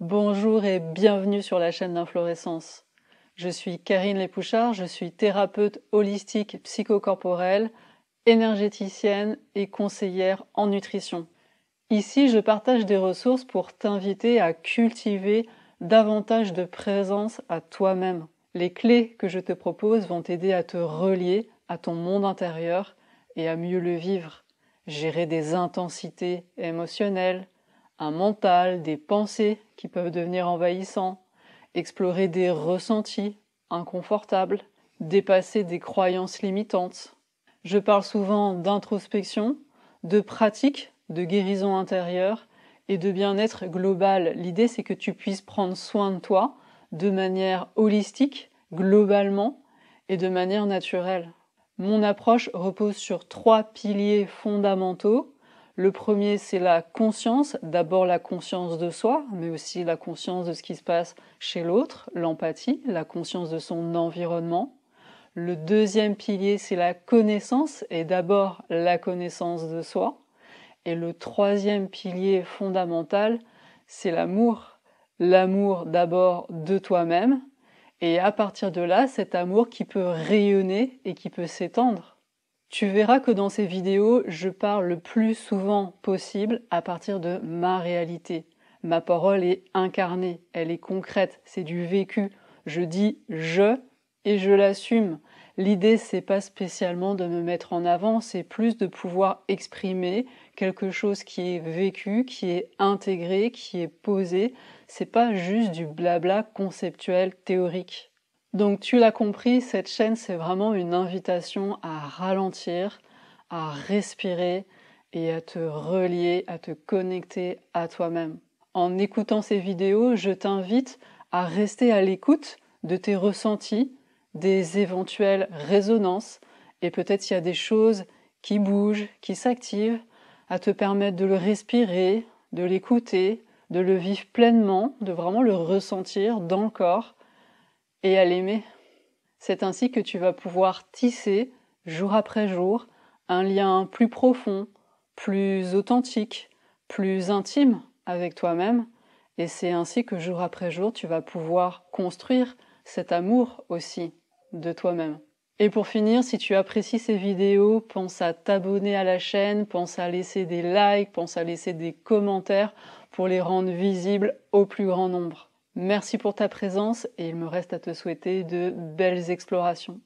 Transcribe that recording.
Bonjour et bienvenue sur la chaîne d'Inflorescence. Je suis Karine Lepouchard, je suis thérapeute holistique psychocorporelle, énergéticienne et conseillère en nutrition. Ici, je partage des ressources pour t'inviter à cultiver davantage de présence à toi-même. Les clés que je te propose vont t'aider à te relier à ton monde intérieur et à mieux le vivre, gérer des intensités émotionnelles, un mental, des pensées qui peuvent devenir envahissants, explorer des ressentis inconfortables, dépasser des croyances limitantes. Je parle souvent d'introspection, de pratique, de guérison intérieure et de bien-être global. L'idée, c'est que tu puisses prendre soin de toi de manière holistique, globalement et de manière naturelle. Mon approche repose sur trois piliers fondamentaux le premier, c'est la conscience, d'abord la conscience de soi, mais aussi la conscience de ce qui se passe chez l'autre, l'empathie, la conscience de son environnement. Le deuxième pilier, c'est la connaissance, et d'abord la connaissance de soi. Et le troisième pilier fondamental, c'est l'amour. L'amour d'abord de toi-même, et à partir de là, cet amour qui peut rayonner et qui peut s'étendre. Tu verras que dans ces vidéos, je parle le plus souvent possible à partir de ma réalité. Ma parole est incarnée, elle est concrète, c'est du vécu. Je dis je et je l'assume. L'idée, c'est pas spécialement de me mettre en avant, c'est plus de pouvoir exprimer quelque chose qui est vécu, qui est intégré, qui est posé. C'est pas juste du blabla conceptuel théorique. Donc tu l'as compris, cette chaîne, c'est vraiment une invitation à ralentir, à respirer et à te relier, à te connecter à toi-même. En écoutant ces vidéos, je t'invite à rester à l'écoute de tes ressentis, des éventuelles résonances, et peut-être s'il y a des choses qui bougent, qui s'activent, à te permettre de le respirer, de l'écouter, de le vivre pleinement, de vraiment le ressentir dans le corps, et à l'aimer. C'est ainsi que tu vas pouvoir tisser, jour après jour, un lien plus profond, plus authentique, plus intime avec toi-même, et c'est ainsi que jour après jour, tu vas pouvoir construire cet amour aussi de toi-même. Et pour finir, si tu apprécies ces vidéos, pense à t'abonner à la chaîne, pense à laisser des likes, pense à laisser des commentaires pour les rendre visibles au plus grand nombre. Merci pour ta présence et il me reste à te souhaiter de belles explorations.